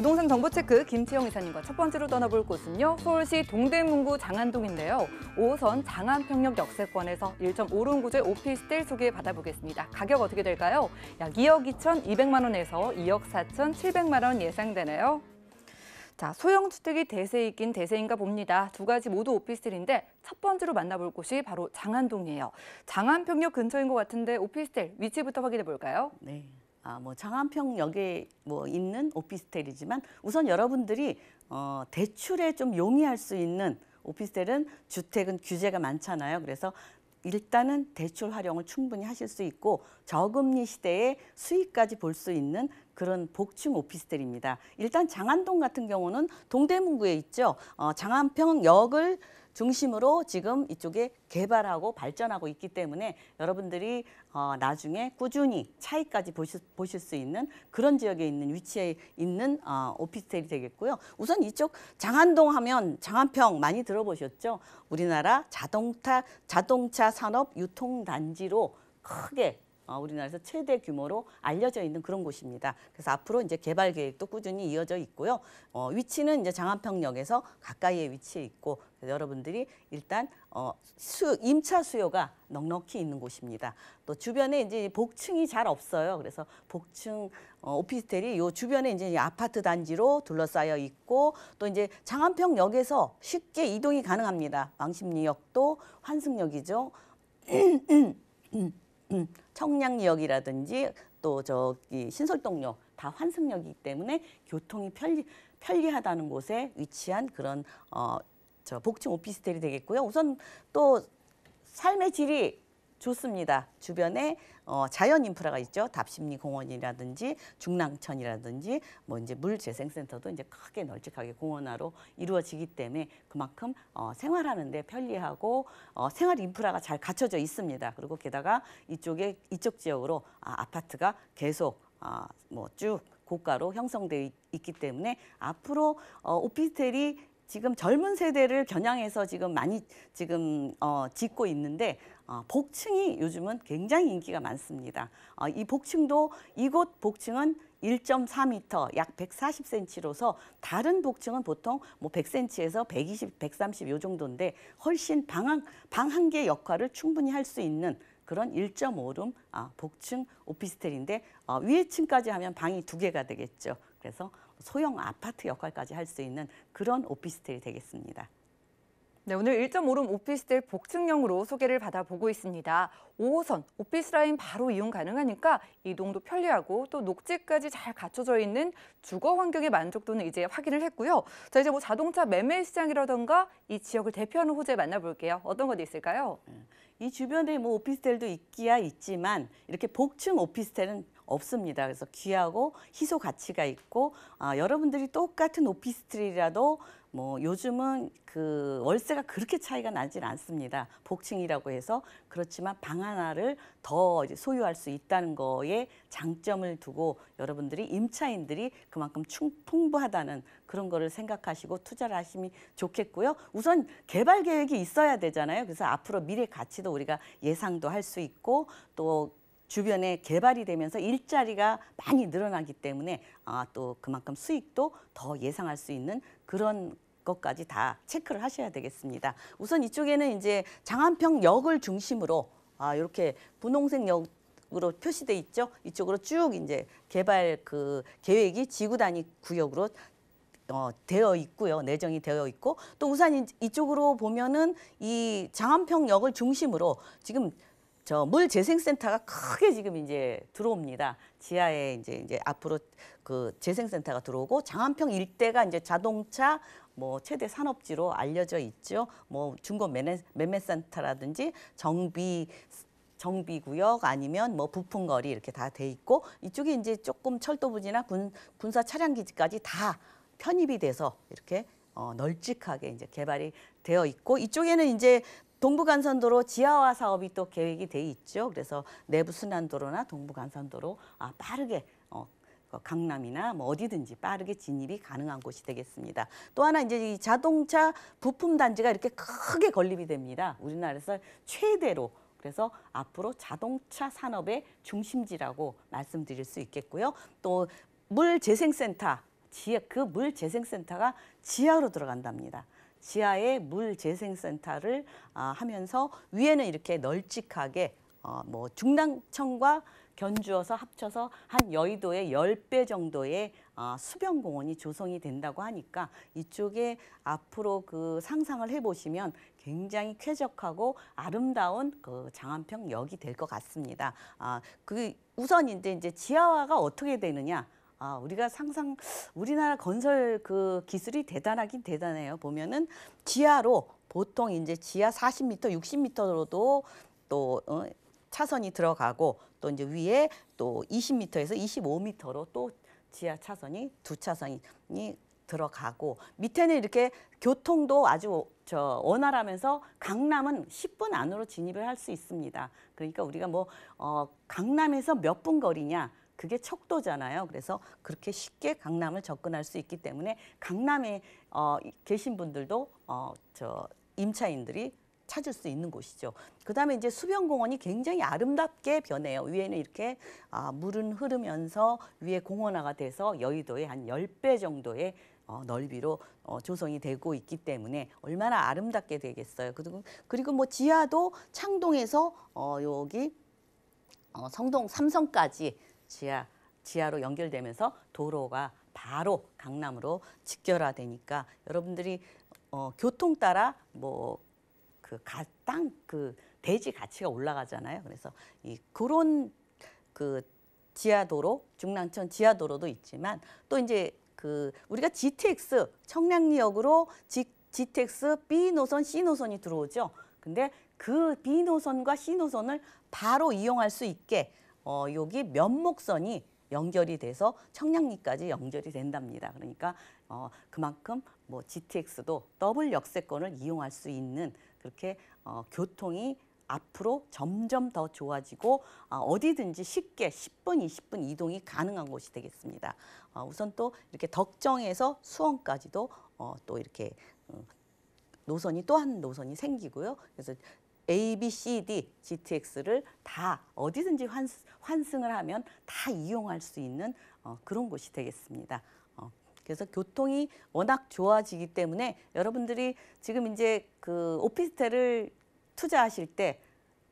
부동산 정보체크 김채영 이사님과 첫 번째로 떠나볼 곳은요. 서울시 동대문구 장안동인데요. 5호선 장안평역 역세권에서 1.5룸구조의 오피스텔 소개 받아보겠습니다. 가격 어떻게 될까요? 약 2억 2,200만 원에서 2억 4,700만 원 예상되네요. 자, 소형주택이 대세이긴 대세인가 봅니다. 두 가지 모두 오피스텔인데 첫 번째로 만나볼 곳이 바로 장안동이에요. 장안평역 근처인 것 같은데 오피스텔 위치부터 확인해 볼까요? 네. 아, 뭐 장안평역에 뭐 있는 오피스텔이지만 우선 여러분들이 어, 대출에 좀 용이할 수 있는 오피스텔은 주택은 규제가 많잖아요. 그래서 일단은 대출 활용을 충분히 하실 수 있고 저금리 시대에 수익까지 볼 수 있는 그런 복층 오피스텔입니다. 일단 장안동 같은 경우는 동대문구에 있죠. 어, 장안평역을 중심으로 지금 이쪽에 개발하고 발전하고 있기 때문에 여러분들이 어, 나중에 꾸준히 차이까지 보실, 보실 수 있는 그런 지역에 있는 위치에 있는 어, 오피스텔이 되겠고요. 우선 이쪽 장안동 하면 장안평 많이 들어보셨죠? 우리나라 자동차, 자동차 산업 유통단지로 크게 어, 우리나라에서 최대 규모로 알려져 있는 그런 곳입니다. 그래서 앞으로 이제 개발 계획도 꾸준히 이어져 있고요. 어, 위치는 이제 장안평역에서 가까이에 위치해 있고 그래서 여러분들이 일단 어, 수, 임차 수요가 넉넉히 있는 곳입니다. 또 주변에 이제 복층이 잘 없어요. 그래서 복층 어, 오피스텔이 요 주변에 이제 아파트 단지로 둘러싸여 있고 또 이제 장안평역에서 쉽게 이동이 가능합니다. 왕십리역도 환승역이죠. 음, 음, 음, 청량역이라든지 또 저기 신설동역 다 환승역이기 때문에 교통이 편리 편리하다는 곳에 위치한 그런 어저 복층 오피스텔이 되겠고요. 우선 또 삶의 질이 좋습니다. 주변에 어, 자연 인프라가 있죠. 답심리 공원이라든지 중랑천이라든지 뭐 이제 물재생센터도 이제 크게 널찍하게 공원화로 이루어지기 때문에 그만큼 어, 생활하는데 편리하고 어, 생활 인프라가 잘 갖춰져 있습니다. 그리고 게다가 이쪽에 이쪽 지역으로 아, 아파트가 계속 아, 뭐 쭉 고가로 형성되어 있기 때문에 앞으로 어, 오피스텔이 지금 젊은 세대를 겨냥해서 지금 많이 지금 어, 짓고 있는데 어, 복층이 요즘은 굉장히 인기가 많습니다. 어, 이 복층도 이곳 복층은 1.4m, 약 140cm로서 다른 복층은 보통 뭐 100cm에서 120, 130 요 정도인데 훨씬 방한 방한계 역할을 충분히 할 수 있는 그런 1.5룸 아, 복층 오피스텔인데 어, 위에 층까지 하면 방이 두 개가 되겠죠. 그래서 소형 아파트 역할까지 할 수 있는 그런 오피스텔이 되겠습니다. 네, 오늘 1.5룸 오피스텔 복층형으로 소개를 받아보고 있습니다. 5호선 오피스 라인 바로 이용 가능하니까 이동도 편리하고 또 녹지까지 잘 갖춰져 있는 주거 환경의 만족도는 이제 확인을 했고요. 자, 이제 뭐 자동차 매매 시장이라던가 이 지역을 대표하는 호재 만나볼게요. 어떤 것이 있을까요? 예. 이 주변에 뭐 오피스텔도 있기야 있지만 이렇게 복층 오피스텔은 없습니다. 그래서 귀하고 희소 가치가 있고 아, 여러분들이 똑같은 오피스텔이라도 뭐 요즘은 그 월세가 그렇게 차이가 나진 않습니다. 복층이라고 해서 그렇지만 방 하나를 더 이제 소유할 수 있다는 거에 장점을 두고 여러분들이 임차인들이 그만큼 충, 풍부하다는 그런 거를 생각하시고 투자를 하시면 좋겠고요. 우선 개발 계획이 있어야 되잖아요. 그래서 앞으로 미래 가치도 우리가 예상도 할 수 있고 또 주변에 개발이 되면서 일자리가 많이 늘어나기 때문에 아, 또 그만큼 수익도 더 예상할 수 있는 그런 것까지 다 체크를 하셔야 되겠습니다. 우선 이쪽에는 이제 장안평 역을 중심으로 아, 이렇게 분홍색 역 으로 표시돼 있죠. 이쪽으로 쭉 이제 개발 그 계획이 지구 단위 구역으로 어, 되어 있고요. 내정이 되어 있고 또 우선 이쪽으로 보면은 이 장안평역을 중심으로 지금 저 물재생센터가 크게 지금 이제 들어옵니다. 지하에 이제 이제 앞으로 그 재생센터가 들어오고 장안평 일대가 이제 자동차 뭐 최대 산업지로 알려져 있죠. 뭐 중고 매매, 매매센터라든지 정비 정비구역 아니면 뭐 부품거리 이렇게 다 돼 있고 이쪽에 이제 조금 철도 부지나 군, 군사 차량 기지까지 다 편입이 돼서 이렇게 어, 널찍하게 이제 개발이 되어 있고 이쪽에는 이제 동부간선도로 지하화 사업이 또 계획이 돼 있죠. 그래서 내부 순환도로나 동부간선도로 아, 빠르게 어, 그 강남이나 뭐 어디든지 빠르게 진입이 가능한 곳이 되겠습니다. 또 하나 이제 이 자동차 부품 단지가 이렇게 크게 건립이 됩니다. 우리나라에서 최대로 그래서 앞으로 자동차 산업의 중심지라고 말씀드릴 수 있겠고요. 또 물재생센터, 지역 그 물재생센터가 지하로 들어간답니다. 지하에 물 재생센터를 아, 하면서 위에는 이렇게 널찍하게 어, 뭐 중랑천과 견주어서 합쳐서 한 여의도의 열배 정도의 아, 수변공원이 조성이 된다고 하니까 이쪽에 앞으로 그 상상을 해보시면 굉장히 쾌적하고 아름다운 그 장안평역이 될 것 같습니다. 아, 그 우선 이제, 이제 지하화가 어떻게 되느냐. 아, 우리가 상상 우리나라 건설 그 기술이 대단하긴 대단해요. 보면은 지하로 보통 이제 지하 40m, 60m로도 또 어, 차선이 들어가고 또 이제 위에 또 20m에서 25m로 또 지하 차선이 두 차선이 들어가고 밑에는 이렇게 교통도 아주 저 원활하면서 강남은 10분 안으로 진입을 할 수 있습니다. 그러니까 우리가 뭐 어, 강남에서 몇 분 거리냐 그게 척도잖아요. 그래서 그렇게 쉽게 강남을 접근할 수 있기 때문에 강남에 어, 계신 분들도 어, 저 임차인들이 찾을 수 있는 곳이죠. 그다음에 이제 수변공원이 굉장히 아름답게 변해요. 위에는 이렇게 아, 물은 흐르면서 위에 공원화가 돼서 여의도의 한열 배 정도의 어, 넓이로 어, 조성이 되고 있기 때문에 얼마나 아름답게 되겠어요. 그리고 그리고 뭐 지하도 창동에서 어, 여기 어, 성동 삼성까지 지하, 지하로 연결되면서 도로가 바로 강남으로 직결화되니까 여러분들이 어, 교통 따라 뭐그땅그 그 대지 가치가 올라가잖아요. 그래서 이 그런 그 지하도로 중랑천 지하도로도 있지만 또 이제 그 우리가 GTX 청량리역으로 G, GTX B 노선, C 노선이 들어오죠. 근데 그 B 노선과 C 노선을 바로 이용할 수 있게 어, 여기 면목선이 연결이 돼서 청량리까지 연결이 된답니다. 그러니까 어, 그만큼 뭐 GTX도 더블 역세권을 이용할 수 있는 그렇게 어, 교통이 앞으로 점점 더 좋아지고 어, 어디든지 쉽게 10분, 20분 이동이 가능한 곳이 되겠습니다. 어, 우선 또 이렇게 덕정에서 수원까지도 어, 또 이렇게 어, 노선이 또한 노선이 생기고요. 그래서 A, B, C, D, GTX를 다 어디든지 환승, 을 하면 다 이용할 수 있는 어, 그런 곳이 되겠습니다. 어, 그래서 교통이 워낙 좋아지기 때문에 여러분들이 지금 이제 그 오피스텔을 투자하실 때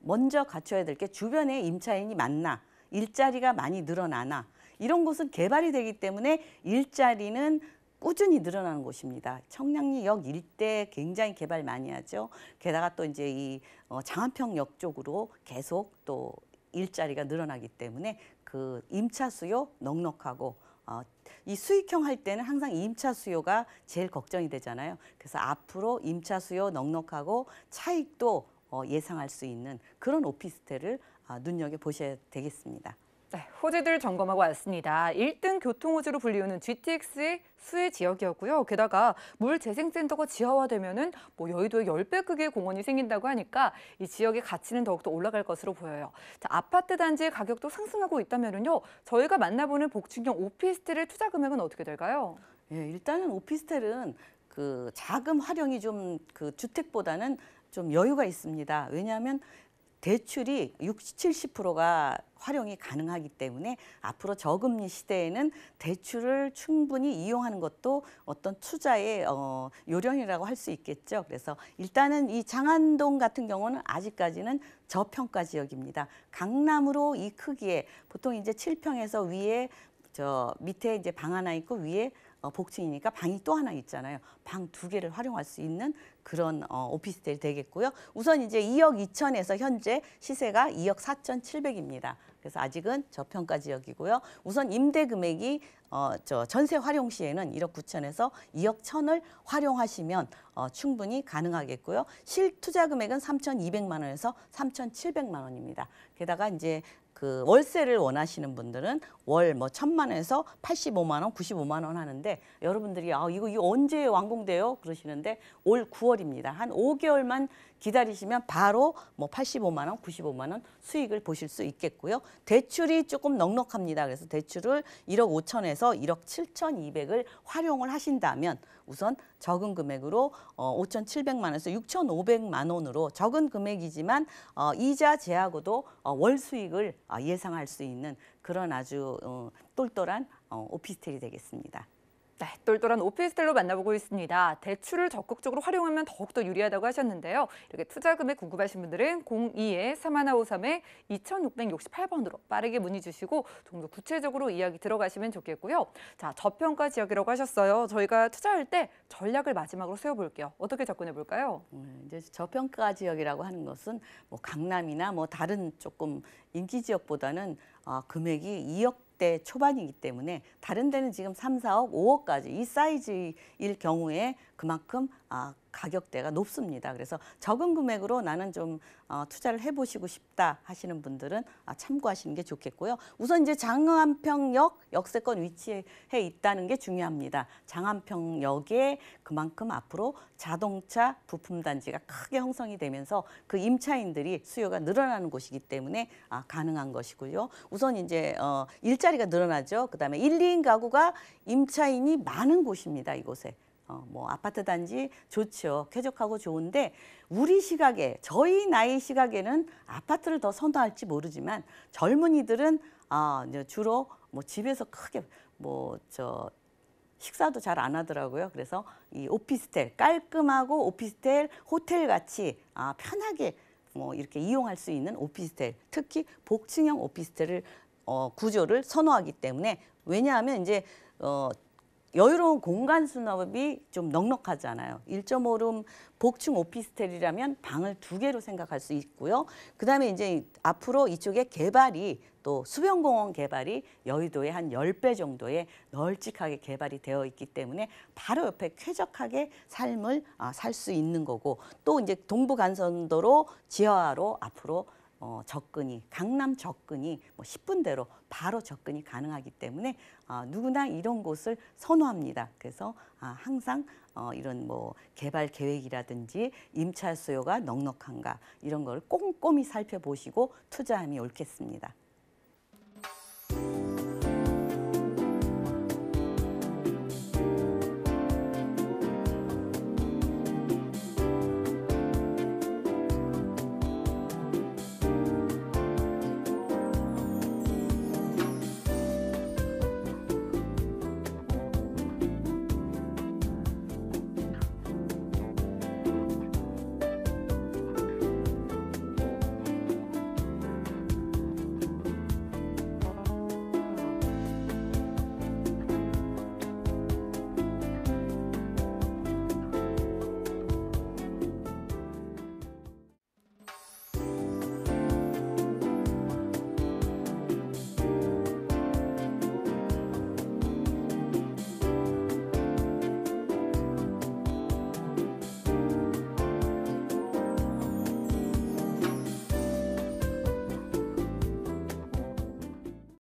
먼저 갖춰야 될 게 주변에 임차인이 많나 일자리가 많이 늘어나나 이런 곳은 개발이 되기 때문에 일자리는 꾸준히 늘어나는 곳입니다. 청량리역 일대 굉장히 개발 많이 하죠. 게다가 또 이제 이 어, 장안평역 쪽으로 계속 또 일자리가 늘어나기 때문에 그 임차 수요 넉넉하고 어, 이 수익형 할 때는 항상 임차 수요가 제일 걱정이 되잖아요. 그래서 앞으로 임차 수요 넉넉하고 차익도 어, 예상할 수 있는 그런 오피스텔을 어, 아, 눈여겨 보셔야 되겠습니다. 네, 호재들 점검하고 왔습니다. 1등 교통호재로 불리우는 GTX의 수혜 지역이었고요. 게다가 물재생센터가 지하화되면 뭐 여의도에 10배 크기의 공원이 생긴다고 하니까 이 지역의 가치는 더욱더 올라갈 것으로 보여요. 자, 아파트 단지의 가격도 상승하고 있다면 요 저희가 만나보는 복층형 오피스텔의 투자 금액은 어떻게 될까요? 예, 일단은 오피스텔은 그 자금 활용이 좀 그 주택보다는 좀 여유가 있습니다. 왜냐하면 대출이 60, 70%가 활용이 가능하기 때문에 앞으로 저금리 시대에는 대출을 충분히 이용하는 것도 어떤 투자의 어, 요령이라고 할 수 있겠죠. 그래서 일단은 이 장안동 같은 경우는 아직까지는 저평가 지역입니다. 강남으로 이 크기에 보통 이제 7평에서 위에 저 밑에 이제 방 하나 있고 위에 어, 복층이니까 방이 또 하나 있잖아요. 방 두 개를 활용할 수 있는 그런 어, 오피스텔이 되겠고요. 우선 이제 2억 2천에서 현재 시세가 2억 4천 7백입니다. 그래서 아직은 저평가 지역이고요. 우선 임대 금액이 어, 저 전세 활용 시에는 1억 9천에서 2억 1천을 활용하시면 어, 충분히 가능하겠고요. 실 투자 금액은 3,200만 원에서 3,700만 원입니다. 게다가 이제 그 월세를 원하시는 분들은 월 뭐 천만 원에서 85만 원, 95만 원 하는데 여러분들이 아 이거 이거 언제 완공돼요? 그러시는데 올 9월입니다. 한 5개월만 기다리시면 바로 뭐 85만 원, 95만 원 수익을 보실 수 있겠고요. 대출이 조금 넉넉합니다. 그래서 대출을 1억 5천에서 중에서 1억 7,200을 활용을 하신다면 우선 적은 금액으로 어, 5,700만 원에서 6,500만 원으로 적은 금액이지만 어, 이자 제하고도 어, 월 수익을 어, 예상할 수 있는 그런 아주 어, 똘똘한 어, 오피스텔이 되겠습니다. 네, 똘똘한 오피스텔로 만나보고 있습니다. 대출을 적극적으로 활용하면 더욱더 유리하다고 하셨는데요. 이렇게 투자 금액 궁금하신 분들은 02-3153-2668번으로 에에 빠르게 문의 주시고 좀 더 구체적으로 이야기 들어가시면 좋겠고요. 자, 저평가 지역이라고 하셨어요. 저희가 투자할 때 전략을 마지막으로 세워볼게요. 어떻게 접근해 볼까요? 음, 이제 저평가 지역이라고 하는 것은 뭐 강남이나 뭐 다른 조금 인기 지역보다는 아, 금액이 2억 20대 초반이기 때문에 다른 데는 지금 3, 4억, 5억까지 이 사이즈일 경우에 그만큼 아, 가격대가 높습니다. 그래서 적은 금액으로 나는 좀 어, 투자를 해보시고 싶다 하시는 분들은 아, 참고하시는 게 좋겠고요. 우선 이제 장안평역 역세권 위치해 있다는 게 중요합니다. 장안평역에 그만큼 앞으로 자동차 부품단지가 크게 형성이 되면서 그 임차인들이 수요가 늘어나는 곳이기 때문에 아, 가능한 것이고요. 우선 이제 어, 일자리가 늘어나죠. 그다음에 1, 2인 가구가 임차인이 많은 곳입니다. 이곳에. 어, 뭐 아파트 단지 좋죠. 쾌적하고 좋은데 우리 시각에 저희 나이 시각에는 아파트를 더 선호할지 모르지만 젊은이들은 아, 어, 주로 뭐 집에서 크게 뭐 저 식사도 잘 안 하더라고요. 그래서 이 오피스텔 깔끔하고 오피스텔 호텔 같이 아, 편하게 뭐 이렇게 이용할 수 있는 오피스텔 특히 복층형 오피스텔을 어, 구조를 선호하기 때문에 왜냐하면 이제 어, 여유로운 공간 수납이 좀 넉넉하잖아요. 1.5룸 복층 오피스텔이라면 방을 두 개로 생각할 수 있고요. 그다음에 이제 앞으로 이쪽에 개발이 또 수변공원 개발이 여의도의 한 열 배 정도의 널찍하게 개발이 되어 있기 때문에 바로 옆에 쾌적하게 삶을 아, 살 수 있는 거고 또 이제 동부간선도로 지하로 앞으로 어, 접근이 강남 접근이 뭐 10분대로 바로 접근이 가능하기 때문에 어, 누구나 이런 곳을 선호합니다. 그래서 아, 항상 어, 이런 뭐 개발 계획이라든지 임차 수요가 넉넉한가 이런 걸 꼼꼼히 살펴보시고 투자함이 옳겠습니다.